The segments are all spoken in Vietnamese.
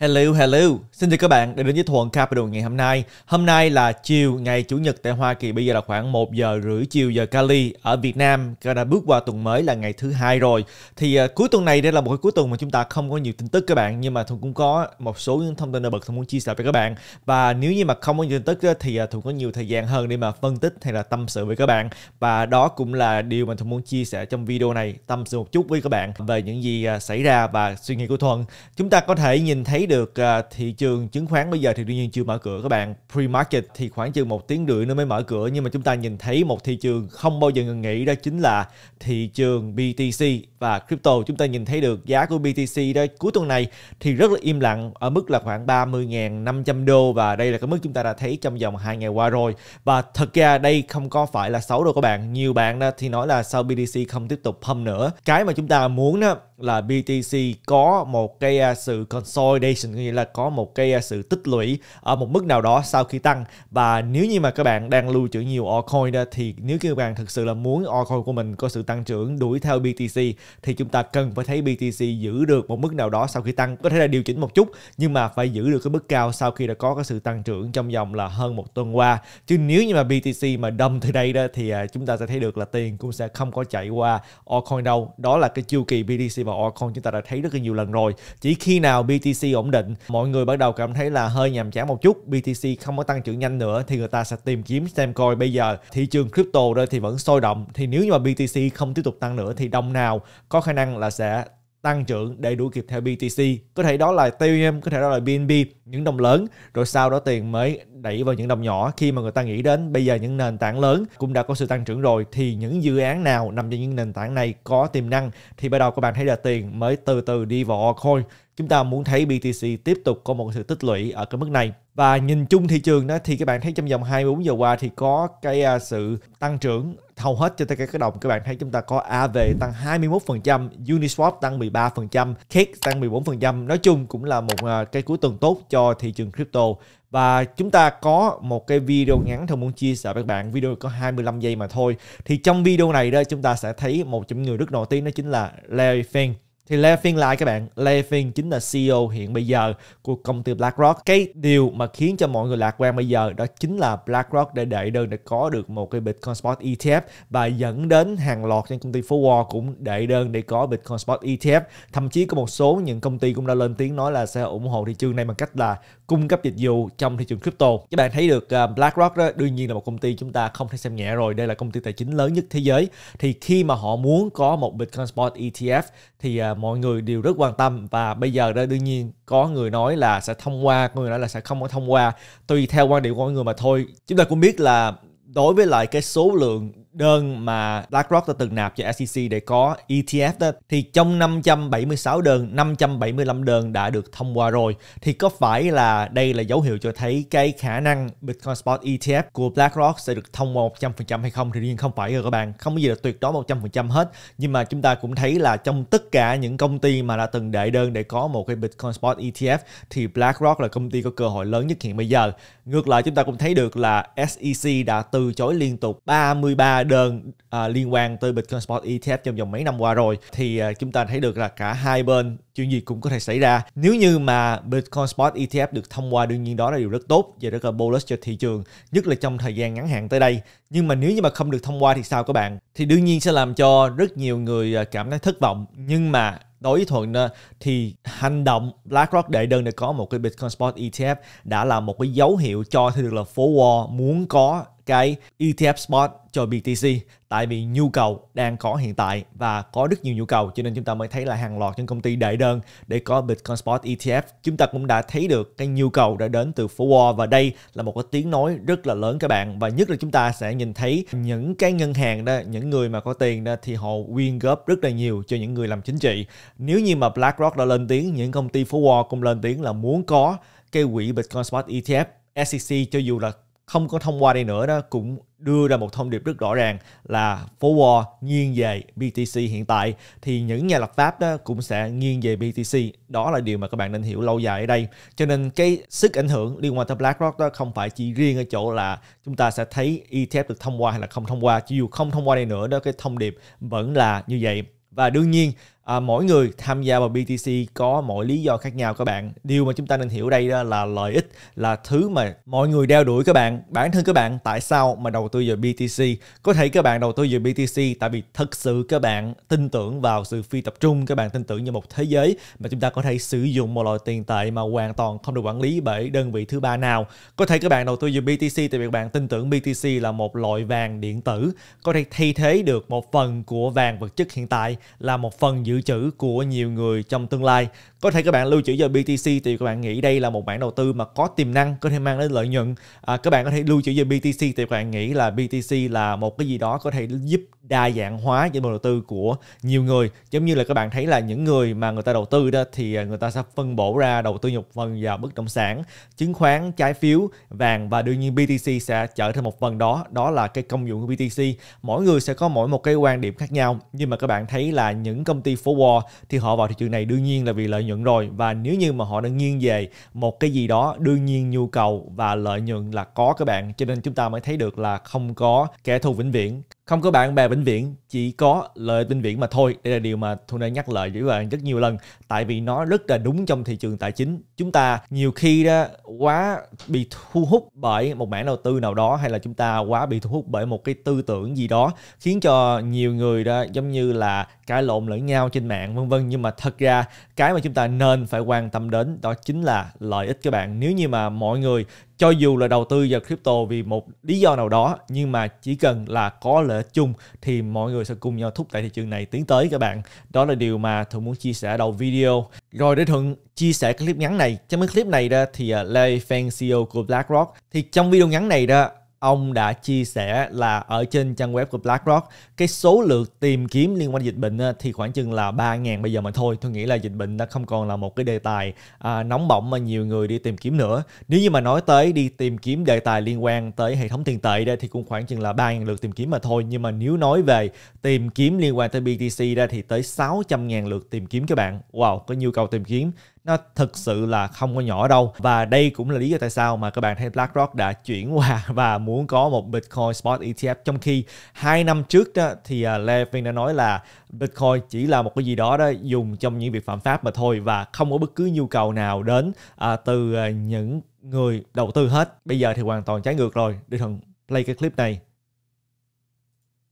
Hello, hello. Xin chào các bạn đã đến với Thuận Capital ngày hôm nay. Hôm nay là chiều ngày Chủ nhật tại Hoa Kỳ, bây giờ là khoảng 1 giờ rưỡi chiều giờ Cali ở Việt Nam. Đã bước qua tuần mới là ngày thứ hai rồi. Thì uh, cuối tuần này đây là một cái cuối tuần mà chúng ta không có nhiều tin tức các bạn, nhưng mà Thuận cũng có một số những thông tin nổi bật Thuận muốn chia sẻ với các bạn. Và nếu như mà không có nhiều tin tức thì uh, Thuận có nhiều thời gian hơn để mà phân tích hay là tâm sự với các bạn. Và đó cũng là điều mà Thuận muốn chia sẻ trong video này, tâm sự một chút với các bạn về những gì uh, xảy ra và suy nghĩ của Thuận. Chúng ta có thể nhìn thấy được uh, thị trường chứng khoán bây giờ thì đương nhiên chưa mở cửa các bạn. Pre-market thì khoảng chừng một tiếng rưỡi nó mới mở cửa nhưng mà chúng ta nhìn thấy một thị trường không bao giờ ngừng nghỉ đó chính là thị trường BTC và crypto. Chúng ta nhìn thấy được giá của BTC đó cuối tuần này thì rất là im lặng ở mức là khoảng 30.500 đô và đây là cái mức chúng ta đã thấy trong vòng 2 ngày qua rồi. Và thật ra đây không có phải là xấu đâu các bạn. Nhiều bạn đó thì nói là sau BTC không tiếp tục pump nữa. Cái mà chúng ta muốn đó là BTC có một cái à, sự consolidation accumulation nghĩa là có một cái à, sự tích lũy ở một mức nào đó sau khi tăng và nếu như mà các bạn đang lưu trữ nhiều altcoin đó, thì nếu các bạn thực sự là muốn altcoin của mình có sự tăng trưởng đuổi theo BTC thì chúng ta cần phải thấy BTC giữ được một mức nào đó sau khi tăng có thể là điều chỉnh một chút nhưng mà phải giữ được cái mức cao sau khi đã có cái sự tăng trưởng trong vòng là hơn một tuần qua chứ nếu như mà BTC mà đâm từ đây đó thì à, chúng ta sẽ thấy được là tiền cũng sẽ không có chạy qua altcoin đâu đó là cái chu kỳ BTC và altcoin chúng ta đã thấy rất là nhiều lần rồi chỉ khi nào BTC ổn định mọi người bắt đầu cảm thấy là hơi nhàm chán một chút BTC không có tăng trưởng nhanh nữa thì người ta sẽ tìm kiếm xem coi bây giờ thị trường crypto đây thì vẫn sôi động thì nếu như mà BTC không tiếp tục tăng nữa thì đồng nào có khả năng là sẽ tăng trưởng để đuổi kịp theo BTC. Có thể đó là Ethereum, có thể đó là BNB, những đồng lớn, rồi sau đó tiền mới đẩy vào những đồng nhỏ. Khi mà người ta nghĩ đến bây giờ những nền tảng lớn cũng đã có sự tăng trưởng rồi, thì những dự án nào nằm trên những nền tảng này có tiềm năng thì bắt đầu các bạn thấy là tiền mới từ từ đi vào altcoin. Chúng ta muốn thấy BTC tiếp tục có một sự tích lũy ở cái mức này. Và nhìn chung thị trường đó thì các bạn thấy trong vòng 24 giờ qua thì có cái à, sự tăng trưởng hầu hết cho tất cả các đồng các bạn thấy chúng ta có AV tăng 21%, Uniswap tăng 13%, Cake tăng 14%. Nói chung cũng là một à, cái cuối tuần tốt cho thị trường crypto. Và chúng ta có một cái video ngắn thôi muốn chia sẻ với các bạn Video có 25 giây mà thôi Thì trong video này đó chúng ta sẽ thấy một trong người rất nổi tiếng đó chính là Larry Fink thì Levin lại các bạn, Levin chính là CEO hiện bây giờ của công ty BlackRock. Cái điều mà khiến cho mọi người lạc quan bây giờ đó chính là BlackRock đã đẩy đơn để có được một cái Bitcoin Spot ETF và dẫn đến hàng loạt những công ty forward cũng đẩy đơn để có Bitcoin Spot ETF. Thậm chí có một số những công ty cũng đã lên tiếng nói là sẽ ủng hộ thị trường này bằng cách là cung cấp dịch vụ trong thị trường crypto. Các bạn thấy được à, BlackRock đó đương nhiên là một công ty chúng ta không thể xem nhẹ rồi. Đây là công ty tài chính lớn nhất thế giới. Thì khi mà họ muốn có một Bitcoin Spot ETF thì à, mọi người đều rất quan tâm và bây giờ đây đương nhiên có người nói là sẽ thông qua có người nói là sẽ không có thông qua tùy theo quan điểm của mọi người mà thôi chúng ta cũng biết là đối với lại cái số lượng đơn mà BlackRock đã từng nạp cho SEC để có ETF đó, thì trong 576 đơn, 575 đơn đã được thông qua rồi. Thì có phải là đây là dấu hiệu cho thấy cái khả năng Bitcoin Spot ETF của BlackRock sẽ được thông qua 100% hay không? Thì đương nhiên không phải rồi các bạn. Không có gì là tuyệt đối 100% hết. Nhưng mà chúng ta cũng thấy là trong tất cả những công ty mà đã từng đệ đơn để có một cái Bitcoin Spot ETF thì BlackRock là công ty có cơ hội lớn nhất hiện bây giờ. Ngược lại chúng ta cũng thấy được là SEC đã từ chối liên tục 33 đơn à, liên quan tới Bitcoin Spot ETF trong vòng mấy năm qua rồi thì à, chúng ta thấy được là cả hai bên chuyện gì cũng có thể xảy ra nếu như mà Bitcoin Spot ETF được thông qua đương nhiên đó là điều rất tốt và rất là bullish cho thị trường nhất là trong thời gian ngắn hạn tới đây nhưng mà nếu như mà không được thông qua thì sao các bạn thì đương nhiên sẽ làm cho rất nhiều người à, cảm thấy thất vọng nhưng mà đối thuận à, thì hành động BlackRock đệ đơn để có một cái Bitcoin Spot ETF đã là một cái dấu hiệu cho thấy được là phố Wall muốn có cái ETF spot cho BTC tại vì nhu cầu đang có hiện tại và có rất nhiều nhu cầu cho nên chúng ta mới thấy là hàng loạt những công ty đại đơn để có Bitcoin Spot ETF. Chúng ta cũng đã thấy được cái nhu cầu đã đến từ phố Wall và đây là một cái tiếng nói rất là lớn các bạn và nhất là chúng ta sẽ nhìn thấy những cái ngân hàng đó, những người mà có tiền đó thì họ quyên góp rất là nhiều cho những người làm chính trị. Nếu như mà BlackRock đã lên tiếng, những công ty phố Wall cũng lên tiếng là muốn có cái quỹ Bitcoin Spot ETF SEC cho dù là không có thông qua đây nữa đó cũng đưa ra một thông điệp rất rõ ràng là phố Wall nghiêng về BTC hiện tại thì những nhà lập pháp đó cũng sẽ nghiêng về BTC. Đó là điều mà các bạn nên hiểu lâu dài ở đây. Cho nên cái sức ảnh hưởng liên quan tới BlackRock đó không phải chỉ riêng ở chỗ là chúng ta sẽ thấy ETF được thông qua hay là không thông qua. Chỉ dù không thông qua đây nữa đó cái thông điệp vẫn là như vậy. Và đương nhiên à, mỗi người tham gia vào BTC có mọi lý do khác nhau các bạn. Điều mà chúng ta nên hiểu đây đó là lợi ích là thứ mà mọi người đeo đuổi các bạn. Bản thân các bạn tại sao mà đầu tư vào BTC? Có thể các bạn đầu tư vào BTC tại vì thật sự các bạn tin tưởng vào sự phi tập trung, các bạn tin tưởng như một thế giới mà chúng ta có thể sử dụng một loại tiền tệ mà hoàn toàn không được quản lý bởi đơn vị thứ ba nào. Có thể các bạn đầu tư vào BTC tại vì các bạn tin tưởng BTC là một loại vàng điện tử có thể thay thế được một phần của vàng vật chất hiện tại là một phần giữ dự trữ của nhiều người trong tương lai có thể các bạn lưu trữ vào BTC thì các bạn nghĩ đây là một bản đầu tư mà có tiềm năng có thể mang đến lợi nhuận à, các bạn có thể lưu trữ vào BTC thì các bạn nghĩ là BTC là một cái gì đó có thể giúp đa dạng hóa những đầu tư của nhiều người giống như là các bạn thấy là những người mà người ta đầu tư đó thì à, người ta sẽ phân bổ ra đầu tư nhục phần vào bất động sản chứng khoán trái phiếu vàng và đương nhiên BTC sẽ trở thành một phần đó đó là cái công dụng của BTC mỗi người sẽ có mỗi một cái quan điểm khác nhau nhưng mà các bạn thấy là những công ty phố phố Wall thì họ vào thị trường này đương nhiên là vì lợi nhuận rồi và nếu như mà họ đang nghiêng về một cái gì đó đương nhiên nhu cầu và lợi nhuận là có các bạn cho nên chúng ta mới thấy được là không có kẻ thù vĩnh viễn không có bạn bè bệnh viện chỉ có lời bệnh viện mà thôi đây là điều mà thu đã nhắc lại với bạn rất nhiều lần tại vì nó rất là đúng trong thị trường tài chính chúng ta nhiều khi đó quá bị thu hút bởi một mảng đầu tư nào đó hay là chúng ta quá bị thu hút bởi một cái tư tưởng gì đó khiến cho nhiều người đó giống như là cãi lộn lẫn nhau trên mạng vân vân nhưng mà thật ra cái mà chúng ta nên phải quan tâm đến đó chính là lợi ích các bạn nếu như mà mọi người cho dù là đầu tư vào crypto vì một lý do nào đó nhưng mà chỉ cần là có lợi ích chung thì mọi người sẽ cùng nhau thúc đẩy thị trường này tiến tới các bạn đó là điều mà thường muốn chia sẻ đầu video rồi để thuận chia sẻ clip ngắn này trong cái clip này ra thì à, Larry Feng CEO của BlackRock thì trong video ngắn này đó ông đã chia sẻ là ở trên trang web của BlackRock cái số lượng tìm kiếm liên quan dịch bệnh ờ, thì khoảng chừng là 3.000 bây giờ mà thôi tôi nghĩ là dịch bệnh đã không còn là một cái đề tài à, nóng bỏng mà nhiều người đi tìm kiếm nữa nếu như mà nói tới đi tìm kiếm đề tài liên quan tới hệ thống tiền tệ đây thì cũng khoảng chừng là 3.000 lượt tìm kiếm mà thôi nhưng mà nếu nói về tìm kiếm liên quan tới BTC ra thì tới 600.000 lượt tìm kiếm các bạn wow có nhu cầu tìm kiếm nó thực sự là không có nhỏ đâu và đây cũng là lý do tại sao mà các bạn thấy BlackRock đã chuyển qua và muốn có một Bitcoin Spot ETF trong khi hai năm trước đó, thì à, Levin đã nói là Bitcoin chỉ là một cái gì đó đó dùng trong những việc phạm pháp mà thôi và không có bất cứ nhu cầu nào đến à, từ à, những người đầu tư hết bây giờ thì hoàn toàn trái ngược rồi để thằng play cái clip này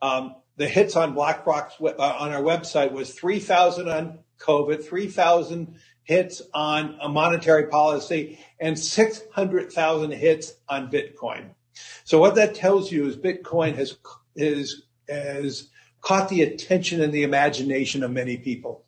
um, the hits on BlackRock's uh, on our website was 3,000 on COVID 3,000 hits on a monetary policy and 600,000 hits on Bitcoin. So what that tells you is Bitcoin has, is, has caught the attention and the imagination of many people.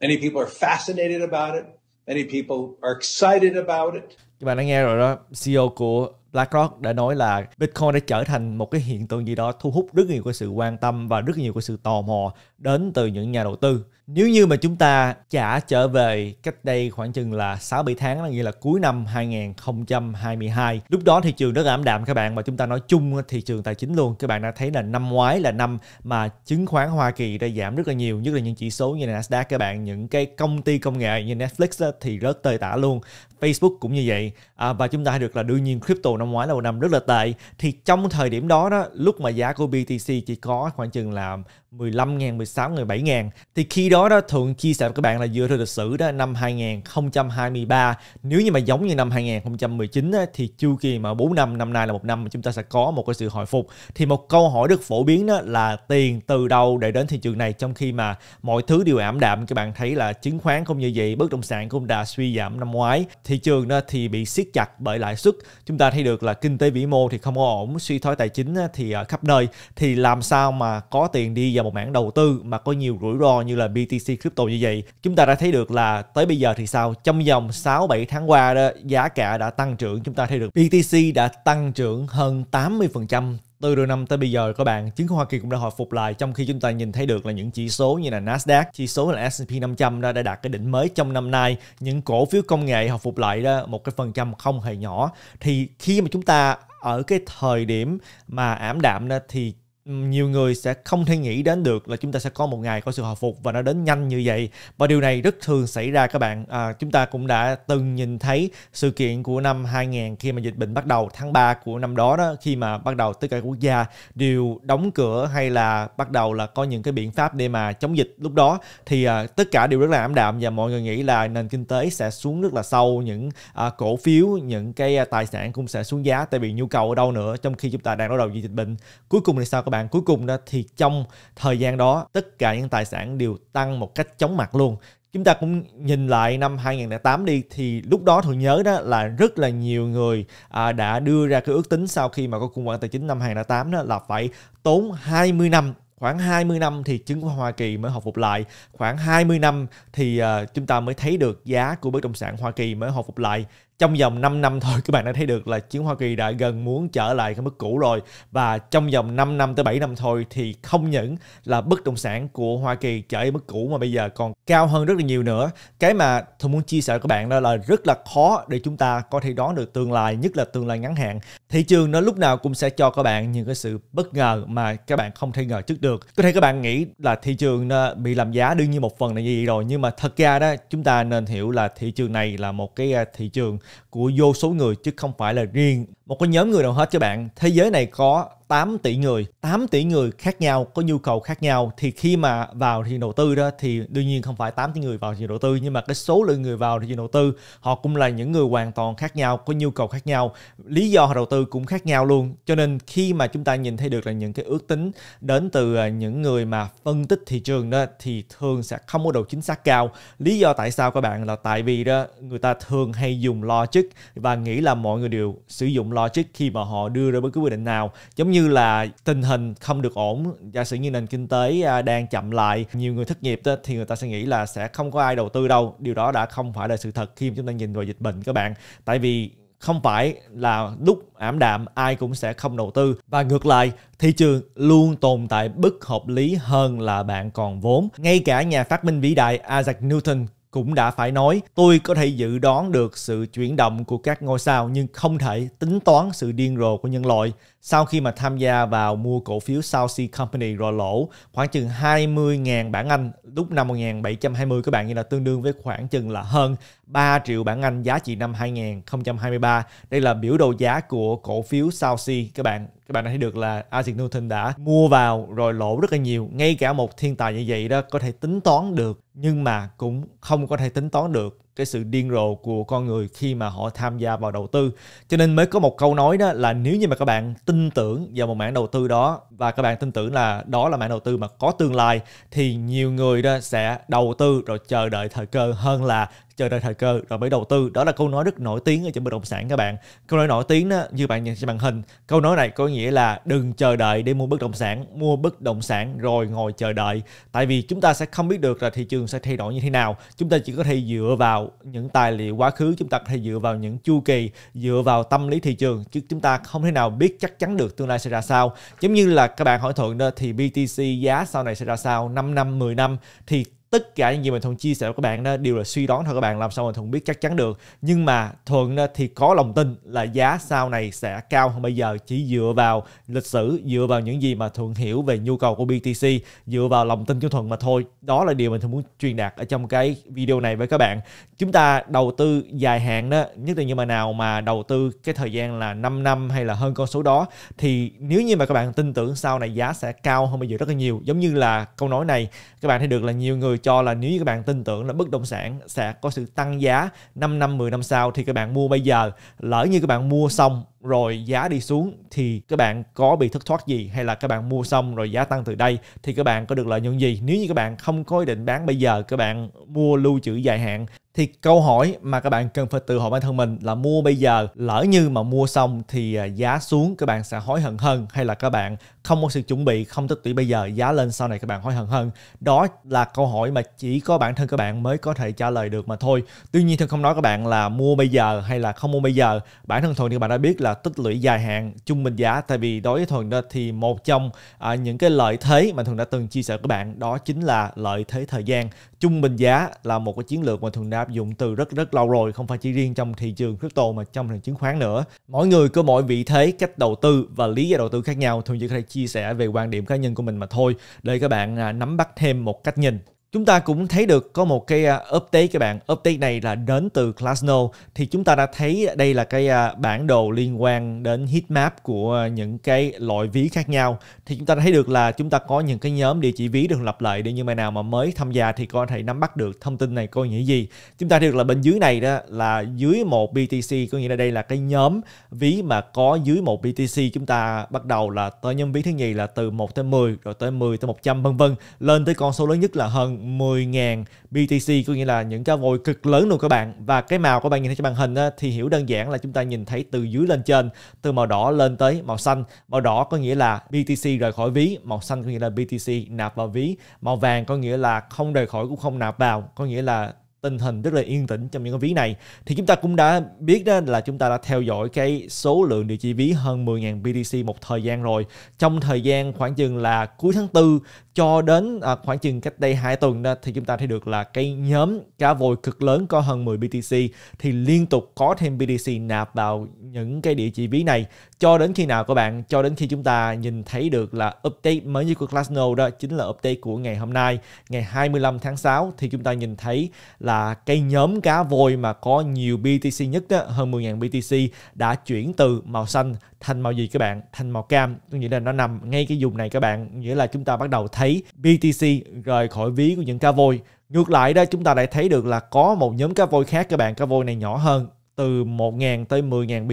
Many people are fascinated about it. Many people are excited about it. Các bạn đã nghe rồi CEO của BlackRock đã nói là Bitcoin đã trở thành một cái hiện tượng gì đó thu hút rất nhiều cái sự quan tâm và rất nhiều cái sự tò mò đến từ những nhà đầu tư. Nếu như mà chúng ta trả trở về cách đây khoảng chừng là 6-7 tháng, là nghĩa là cuối năm 2022, lúc đó thị trường rất là ảm đạm các bạn và chúng ta nói chung thị trường tài chính luôn. Các bạn đã thấy là năm ngoái là năm mà chứng khoán Hoa Kỳ đã giảm rất là nhiều, nhất là những chỉ số như là Nasdaq các bạn, những cái công ty công nghệ như Netflix thì rất tơi tả luôn, Facebook cũng như vậy à, và chúng ta được là đương nhiên crypto năm ngoái là một năm rất là tệ thì trong thời điểm đó đó lúc mà giá của BTC chỉ có khoảng chừng là 15 ngàn, 16 ngàn, 7 ngàn thì khi đó đó thường chia sẻ với các bạn là dựa theo lịch sử đó năm 2023 nếu như mà giống như năm 2019 đó, thì chu kỳ mà 4 năm năm nay là một năm mà chúng ta sẽ có một cái sự hồi phục thì một câu hỏi được phổ biến đó là tiền từ đâu để đến thị trường này trong khi mà mọi thứ đều ảm đạm các bạn thấy là chứng khoán không như vậy bất động sản cũng đã suy giảm năm ngoái thị trường đó thì bị siết chặt bởi lãi suất chúng ta thấy được là kinh tế vĩ mô thì không có ổn suy thoái tài chính thì à, khắp nơi thì làm sao mà có tiền đi giờ một mảng đầu tư mà có nhiều rủi ro như là BTC crypto như vậy chúng ta đã thấy được là tới bây giờ thì sao trong vòng 6 7 tháng qua đó giá cả đã tăng trưởng chúng ta thấy được BTC đã tăng trưởng hơn 80% từ đầu năm tới bây giờ các bạn chứng khoán Hoa Kỳ cũng đã hồi phục lại trong khi chúng ta nhìn thấy được là những chỉ số như là Nasdaq, chỉ số là S&P 500 đã, đã đạt cái đỉnh mới trong năm nay những cổ phiếu công nghệ hồi phục lại đó một cái phần trăm không hề nhỏ thì khi mà chúng ta ở cái thời điểm mà ảm đạm đó thì nhiều người sẽ không thể nghĩ đến được là chúng ta sẽ có một ngày có sự hồi phục và nó đến nhanh như vậy và điều này rất thường xảy ra các bạn à, chúng ta cũng đã từng nhìn thấy sự kiện của năm 2000 khi mà dịch bệnh bắt đầu tháng 3 của năm đó đó khi mà bắt đầu tất cả quốc gia đều đóng cửa hay là bắt đầu là có những cái biện pháp để mà chống dịch lúc đó thì à, tất cả đều rất là ảm đạm và mọi người nghĩ là nền kinh tế sẽ xuống rất là sâu những à, cổ phiếu những cái à, tài sản cũng sẽ xuống giá tại vì nhu cầu ở đâu nữa trong khi chúng ta đang đối đầu với dịch bệnh cuối cùng thì sao các bạn bạn cuối cùng đó thì trong thời gian đó tất cả những tài sản đều tăng một cách chóng mặt luôn chúng ta cũng nhìn lại năm 2008 đi thì lúc đó tôi nhớ đó là rất là nhiều người à, đã đưa ra cái ước tính sau khi mà có khủng hoảng tài chính năm 2008 đó là phải tốn 20 năm khoảng 20 năm thì chứng khoán Hoa Kỳ mới hồi phục lại, khoảng 20 năm thì uh, chúng ta mới thấy được giá của bất động sản Hoa Kỳ mới hồi phục lại trong vòng 5 năm thôi các bạn đã thấy được là chứng Hoa Kỳ đã gần muốn trở lại cái mức cũ rồi và trong vòng 5 năm tới 7 năm thôi thì không những là bất động sản của Hoa Kỳ trở lại mức cũ mà bây giờ còn cao hơn rất là nhiều nữa. Cái mà tôi muốn chia sẻ với các bạn đó là rất là khó để chúng ta có thể đoán được tương lai, nhất là tương lai ngắn hạn. Thị trường nó lúc nào cũng sẽ cho các bạn những cái sự bất ngờ mà các bạn không thể ngờ trước được. Có thể các bạn nghĩ là thị trường bị làm giá đương nhiên một phần là gì rồi nhưng mà thật ra đó chúng ta nên hiểu là thị trường này là một cái à, thị trường của vô số người chứ không phải là riêng một cái nhóm người nào hết cho bạn. Thế giới này có 8 tỷ người, 8 tỷ người khác nhau có nhu cầu khác nhau thì khi mà vào thị đầu tư đó thì đương nhiên không phải 8 tỷ người vào thị đầu tư nhưng mà cái số lượng người vào thị đầu tư họ cũng là những người hoàn toàn khác nhau, có nhu cầu khác nhau, lý do họ đầu tư cũng khác nhau luôn. Cho nên khi mà chúng ta nhìn thấy được là những cái ước tính đến từ à, những người mà phân tích thị trường đó thì thường sẽ không có độ chính xác cao. Lý do tại sao các bạn là tại vì đó người ta thường hay dùng logic và nghĩ là mọi người đều sử dụng logic khi mà họ đưa ra bất cứ quyết định nào giống như là tình hình không được ổn giả sử như nền kinh tế à, đang chậm lại nhiều người thất nghiệp đó, thì người ta sẽ nghĩ là sẽ không có ai đầu tư đâu điều đó đã không phải là sự thật khi mà chúng ta nhìn vào dịch bệnh các bạn tại vì không phải là lúc ảm đạm ai cũng sẽ không đầu tư và ngược lại thị trường luôn tồn tại bất hợp lý hơn là bạn còn vốn ngay cả nhà phát minh vĩ đại Isaac Newton cũng đã phải nói, tôi có thể dự đoán được sự chuyển động của các ngôi sao nhưng không thể tính toán sự điên rồ của nhân loại. Sau khi mà tham gia vào mua cổ phiếu South Sea Company rồi lỗ khoảng chừng 20.000 bảng Anh lúc năm 1720 các bạn như là tương đương với khoảng chừng là hơn 3 triệu bảng Anh giá trị năm 2023. Đây là biểu đồ giá của cổ phiếu South Sea các bạn các bạn đã thấy được là Isaac Newton đã mua vào rồi lỗ rất là nhiều ngay cả một thiên tài như vậy đó có thể tính toán được nhưng mà cũng không có thể tính toán được cái sự điên rồ của con người khi mà họ tham gia vào đầu tư cho nên mới có một câu nói đó là nếu như mà các bạn tin tưởng vào một mảng đầu tư đó và các bạn tin tưởng là đó là mảng đầu tư mà có tương lai thì nhiều người đó sẽ đầu tư rồi chờ đợi thời cơ hơn là chờ đợi thời cơ rồi mới đầu tư đó là câu nói rất nổi tiếng ở trên bất động sản các bạn câu nói nổi tiếng đó như bạn nhìn trên màn hình câu nói này có nghĩa là đừng chờ đợi để mua bất động sản mua bất động sản rồi ngồi chờ đợi tại vì chúng ta sẽ không biết được là thị trường sẽ thay đổi như thế nào chúng ta chỉ có thể dựa vào những tài liệu quá khứ chúng ta có thể dựa vào những chu kỳ dựa vào tâm lý thị trường chứ chúng ta không thể nào biết chắc chắn được tương lai sẽ ra sao giống như là các bạn hỏi thuận đó thì BTC giá sau này sẽ ra sao 5 năm 10 năm thì tất cả những gì mình thuận chia sẻ với các bạn đó đều là suy đoán thôi các bạn làm sao mình thuận biết chắc chắn được nhưng mà thuận thì có lòng tin là giá sau này sẽ cao hơn bây giờ chỉ dựa vào lịch sử dựa vào những gì mà thuận hiểu về nhu cầu của BTC dựa vào lòng tin của thuận mà thôi đó là điều mình thường muốn truyền đạt ở trong cái video này với các bạn chúng ta đầu tư dài hạn đó nhất là như mà nào mà đầu tư cái thời gian là 5 năm hay là hơn con số đó thì nếu như mà các bạn tin tưởng sau này giá sẽ cao hơn bây giờ rất là nhiều giống như là câu nói này các bạn thấy được là nhiều người cho là nếu như các bạn tin tưởng là bất động sản sẽ có sự tăng giá 5 năm 10 năm sau thì các bạn mua bây giờ lỡ như các bạn mua xong rồi giá đi xuống thì các bạn có bị thất thoát gì hay là các bạn mua xong rồi giá tăng từ đây thì các bạn có được lợi nhuận gì nếu như các bạn không có ý định bán bây giờ các bạn mua lưu trữ dài hạn thì câu hỏi mà các bạn cần phải tự hỏi bản thân mình là mua bây giờ lỡ như mà mua xong thì giá xuống các bạn sẽ hối hận hơn hay là các bạn không có sự chuẩn bị không tích lũy bây giờ giá lên sau này các bạn hối hận hơn đó là câu hỏi mà chỉ có bản thân các bạn mới có thể trả lời được mà thôi tuy nhiên tôi không nói các bạn là mua bây giờ hay là không mua bây giờ bản thân thôi thì các bạn đã biết là là tích lũy dài hạn trung bình giá tại vì đối với thuần đó thì một trong à, những cái lợi thế mà thuần đã từng chia sẻ với các bạn đó chính là lợi thế thời gian trung bình giá là một cái chiến lược mà thuần đã áp dụng từ rất rất lâu rồi không phải chỉ riêng trong thị trường crypto mà trong thị trường chứng khoán nữa mỗi người có mỗi vị thế cách đầu tư và lý do đầu tư khác nhau thuần chỉ có thể chia sẻ về quan điểm cá nhân của mình mà thôi để các bạn à, nắm bắt thêm một cách nhìn Chúng ta cũng thấy được có một cái à, update các bạn. Update này là đến từ Classno. Thì chúng ta đã thấy đây là cái à, bản đồ liên quan đến heatmap của những cái loại ví khác nhau. Thì chúng ta thấy được là chúng ta có những cái nhóm địa chỉ ví được lặp lại để như mà nào mà mới tham gia thì có thể nắm bắt được thông tin này có nghĩa gì. Chúng ta thấy được là bên dưới này đó là dưới một BTC có nghĩa là đây là cái nhóm ví mà có dưới một BTC chúng ta bắt đầu là tới nhóm ví thứ nhì là từ 1 tới 10 rồi tới 10 tới 100 vân vân lên tới con số lớn nhất là hơn 10.000 BTC có nghĩa là những cái vòi cực lớn luôn các bạn và cái màu các bạn nhìn thấy trên màn hình á, thì hiểu đơn giản là chúng ta nhìn thấy từ dưới lên trên từ màu đỏ lên tới màu xanh màu đỏ có nghĩa là BTC rời khỏi ví màu xanh có nghĩa là BTC nạp vào ví màu vàng có nghĩa là không rời khỏi cũng không nạp vào có nghĩa là tình hình rất là yên tĩnh trong những cái ví này thì chúng ta cũng đã biết đó là chúng ta đã theo dõi cái số lượng địa chỉ ví hơn 10.000 BTC một thời gian rồi trong thời gian khoảng chừng là cuối tháng 4 cho đến à, khoảng chừng cách đây 2 tuần đó thì chúng ta thấy được là cái nhóm cá vội cực lớn có hơn 10 BTC thì liên tục có thêm BTC nạp vào những cái địa chỉ ví này cho đến khi nào các bạn cho đến khi chúng ta nhìn thấy được là update mới nhất của Glassnode đó chính là update của ngày hôm nay ngày 25 tháng 6 thì chúng ta nhìn thấy là cái nhóm cá voi mà có nhiều BTC nhất đó, hơn 10.000 BTC đã chuyển từ màu xanh thành màu gì các bạn thành màu cam có nghĩa là nó nằm ngay cái vùng này các bạn nghĩa là chúng ta bắt đầu thấy BTC rời khỏi ví của những cá voi Ngược lại đó chúng ta lại thấy được là có một nhóm cá voi khác các bạn, cá voi này nhỏ hơn từ 1.000 tới 10.000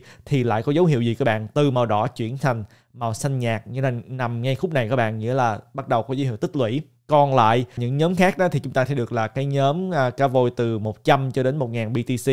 BTC thì lại có dấu hiệu gì các bạn? Từ màu đỏ chuyển thành màu xanh nhạt như là nằm ngay khúc này các bạn nghĩa là bắt đầu có dấu hiệu tích lũy còn lại những nhóm khác đó thì chúng ta thấy được là cái nhóm à, cá voi từ 100 cho đến 1000 BTC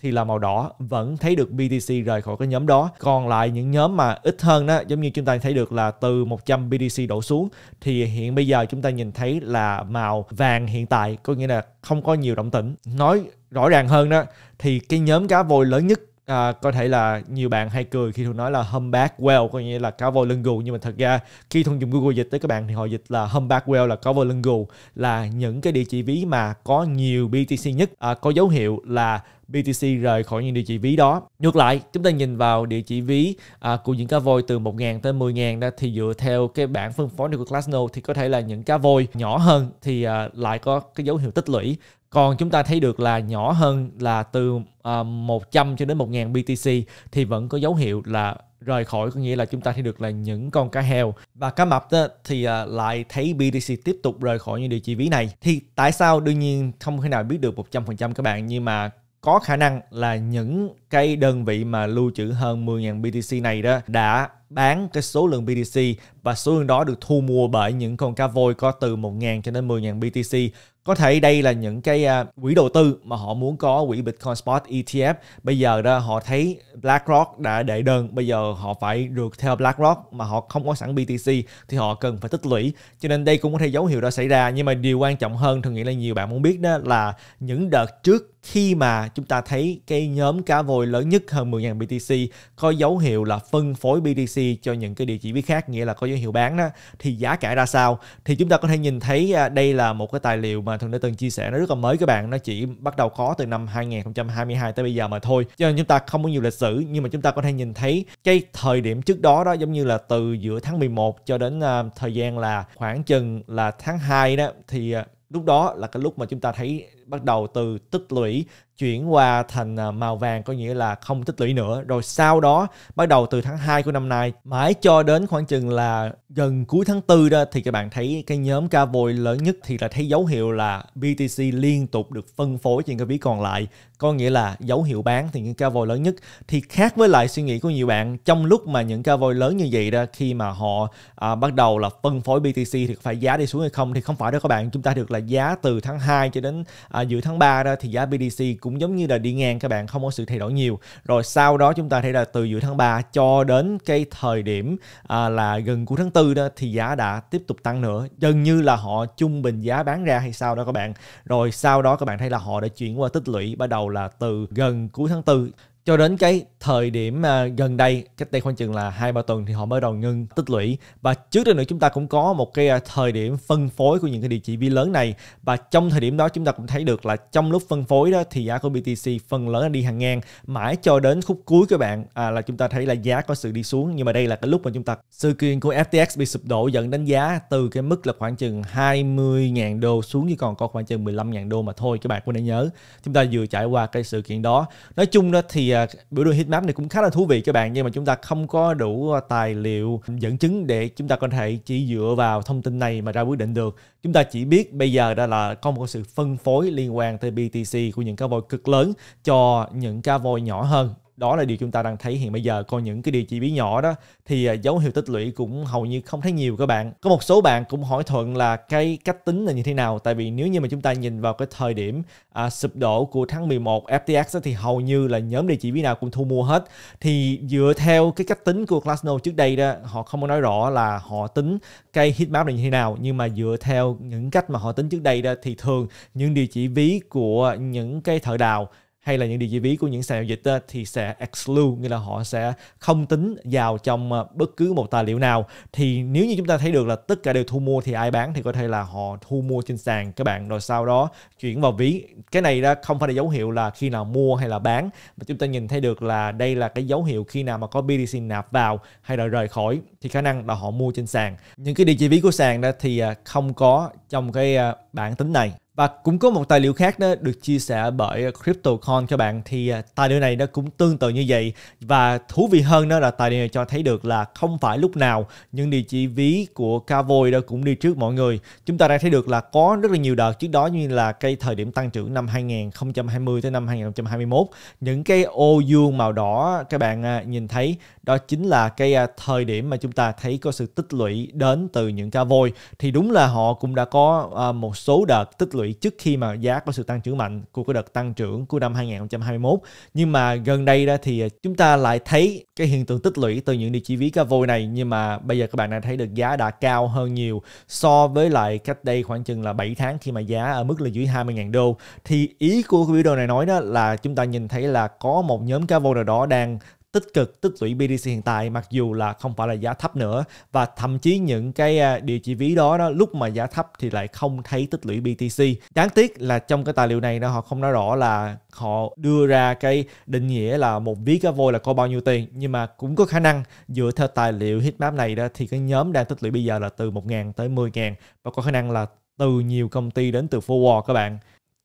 thì là màu đỏ vẫn thấy được BTC rời khỏi cái nhóm đó còn lại những nhóm mà ít hơn đó giống như chúng ta thấy được là từ 100 BTC đổ xuống thì hiện bây giờ chúng ta nhìn thấy là màu vàng hiện tại có nghĩa là không có nhiều động tĩnh nói rõ ràng hơn đó thì cái nhóm cá voi lớn nhất à, có thể là nhiều bạn hay cười khi thường nói là humpback whale có nghĩa là cá voi lưng gù nhưng mà thật ra khi thường dùng Google dịch tới các bạn thì họ dịch là humpback whale là cá voi lưng gù là những cái địa chỉ ví mà có nhiều BTC nhất à, có dấu hiệu là BTC rời khỏi những địa chỉ ví đó. Ngược lại, chúng ta nhìn vào địa chỉ ví à, của những cá voi từ 1.000 tới 10.000 đó thì dựa theo cái bảng phân phối của Glassnode thì có thể là những cá voi nhỏ hơn thì à, lại có cái dấu hiệu tích lũy còn chúng ta thấy được là nhỏ hơn là từ uh, ờ, 100 cho đến 1000 BTC thì vẫn có dấu hiệu là rời khỏi có nghĩa là chúng ta thấy được là những con cá heo và cá mập đó, thì uh, lại thấy BTC tiếp tục rời khỏi những địa chỉ ví này thì tại sao đương nhiên không thể nào biết được 100% các bạn nhưng mà có khả năng là những cái đơn vị mà lưu trữ hơn 10.000 BTC này đó đã bán cái số lượng BTC và số lượng đó được thu mua bởi những con cá voi có từ 1.000 cho đến 10.000 BTC có thể đây là những cái à, quỹ đầu tư mà họ muốn có quỹ Bitcoin Spot ETF bây giờ đó họ thấy BlackRock đã đệ đơn bây giờ họ phải được theo BlackRock mà họ không có sẵn BTC thì họ cần phải tích lũy cho nên đây cũng có thể dấu hiệu đã xảy ra nhưng mà điều quan trọng hơn thường nghĩ là nhiều bạn muốn biết đó là những đợt trước khi mà chúng ta thấy cái nhóm cá voi lớn nhất hơn 10.000 BTC có dấu hiệu là phân phối BTC cho những cái địa chỉ viết khác nghĩa là có dấu hiệu bán đó thì giá cả ra sao thì chúng ta có thể nhìn thấy à, đây là một cái tài liệu mà mà thường đã từng chia sẻ nó rất là mới các bạn nó chỉ bắt đầu có từ năm 2022 tới bây giờ mà thôi cho nên chúng ta không có nhiều lịch sử nhưng mà chúng ta có thể nhìn thấy cái thời điểm trước đó đó giống như là từ giữa tháng 11 cho đến uh, thời gian là khoảng chừng là tháng 2 đó thì uh, lúc đó là cái lúc mà chúng ta thấy bắt đầu từ tích lũy chuyển qua thành à, màu vàng có nghĩa là không tích lũy nữa rồi sau đó bắt đầu từ tháng 2 của năm nay mãi cho đến khoảng chừng là gần cuối tháng 4 đó thì các bạn thấy cái nhóm cá vôi lớn nhất thì là thấy dấu hiệu là BTC liên tục được phân phối trên cái ví còn lại có nghĩa là dấu hiệu bán thì những cao voi lớn nhất thì khác với lại suy nghĩ của nhiều bạn trong lúc mà những cao voi lớn như vậy đó khi mà họ à, bắt đầu là phân phối BTC thì phải giá đi xuống hay không thì không phải đó các bạn chúng ta được là giá từ tháng 2 cho đến à, giữa tháng 3 đó thì giá BTC cũng giống như là đi ngang các bạn không có sự thay đổi nhiều rồi sau đó chúng ta thấy là từ giữa tháng 3 cho đến cái thời điểm à, là gần cuối tháng 4 đó thì giá đã tiếp tục tăng nữa gần như là họ trung bình giá bán ra hay sao đó các bạn rồi sau đó các bạn thấy là họ đã chuyển qua tích lũy bắt đầu là từ gần cuối tháng 4 cho đến cái thời điểm mà gần đây cách đây khoảng chừng là hai ba tuần thì họ mới đầu ngưng tích lũy và trước đây nữa chúng ta cũng có một cái à, thời điểm phân phối của những cái địa chỉ vi lớn này và trong thời điểm đó chúng ta cũng thấy được là trong lúc phân phối đó thì giá của BTC phần lớn là đi hàng ngang mãi cho đến khúc cuối các bạn à, là chúng ta thấy là giá có sự đi xuống nhưng mà đây là cái lúc mà chúng ta sự kiện của FTX bị sụp đổ dẫn đến giá từ cái mức là khoảng chừng 20.000 đô xuống chỉ còn có khoảng chừng 15.000 đô mà thôi các bạn cũng nên nhớ chúng ta vừa trải qua cái sự kiện đó nói chung đó thì thì à, biểu đồ map này cũng khá là thú vị các bạn nhưng mà chúng ta không có đủ à, tài liệu dẫn chứng để chúng ta có thể chỉ dựa vào thông tin này mà ra quyết định được chúng ta chỉ biết bây giờ đó là có một sự phân phối liên quan tới BTC của những cá voi cực lớn cho những cá voi nhỏ hơn đó là điều chúng ta đang thấy hiện bây giờ còn những cái địa chỉ bí nhỏ đó thì à, dấu hiệu tích lũy cũng hầu như không thấy nhiều các bạn có một số bạn cũng hỏi thuận là cái cách tính là như thế nào tại vì nếu như mà chúng ta nhìn vào cái thời điểm à, sụp đổ của tháng 11 FTX đó, thì hầu như là nhóm địa chỉ bí nào cũng thu mua hết thì dựa theo cái cách tính của Glassnode trước đây đó họ không có nói rõ là họ tính cái heatmap là như thế nào nhưng mà dựa theo những cách mà họ tính trước đây đó thì thường những địa chỉ ví của những cái thợ đào hay là những địa chỉ ví của những sàn giao dịch thì sẽ exclude nghĩa là họ sẽ không tính vào trong ờ, bất cứ một tài liệu nào thì nếu như chúng ta thấy được là tất cả đều thu mua thì ai bán thì có thể là họ thu mua trên sàn các bạn rồi sau đó chuyển vào ví cái này đó không phải là dấu hiệu là khi nào mua hay là bán mà chúng ta nhìn thấy được là đây là cái dấu hiệu khi nào mà có BTC nạp vào hay là rời khỏi thì khả năng là họ mua trên sàn những cái địa chỉ ví của sàn đó thì ờ, không có trong cái ờ, bản tính này và cũng có một tài liệu khác đó được chia sẻ bởi CryptoCon các bạn thì à, tài liệu này nó cũng tương tự như vậy và thú vị hơn đó là tài liệu này cho thấy được là không phải lúc nào những địa chỉ ví của ca vôi đó cũng đi trước mọi người. Chúng ta đang thấy được là có rất là nhiều đợt trước đó như là cái thời điểm tăng trưởng năm 2020 tới năm 2021 những cái ô vuông màu đỏ các bạn à, nhìn thấy đó chính là cái à, thời điểm mà chúng ta thấy có sự tích lũy đến từ những ca vôi thì đúng là họ cũng đã có một số đợt tích lũy lũy trước khi mà giá có sự tăng trưởng mạnh của cái đợt tăng trưởng của năm 2021 nhưng mà gần đây đó thì à, chúng ta lại thấy cái hiện tượng tích lũy từ những địa chỉ ví cá voi này nhưng mà bây giờ các bạn đã thấy được giá đã cao hơn nhiều so với lại cách đây khoảng chừng là 7 tháng khi mà giá ở mức là dưới 20.000 đô thì ý của cái video này nói đó là chúng ta nhìn thấy là có một nhóm cá voi nào đó đang tích cực tích lũy BTC hiện tại mặc dù là không phải là giá thấp nữa và thậm chí những cái à, địa chỉ ví đó, đó lúc mà giá thấp thì lại không thấy tích lũy BTC. Đáng tiếc là trong cái tài liệu này nó họ không nói rõ là họ đưa ra cái định nghĩa là một ví cá voi là có bao nhiêu tiền nhưng mà cũng có khả năng dựa theo tài liệu heatmap này đó thì cái nhóm đang tích lũy bây giờ là từ 1.000 tới 10.000 và có khả năng là từ nhiều công ty đến từ Forward các bạn.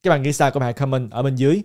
Các bạn nghĩ sao các bạn comment ở bên dưới.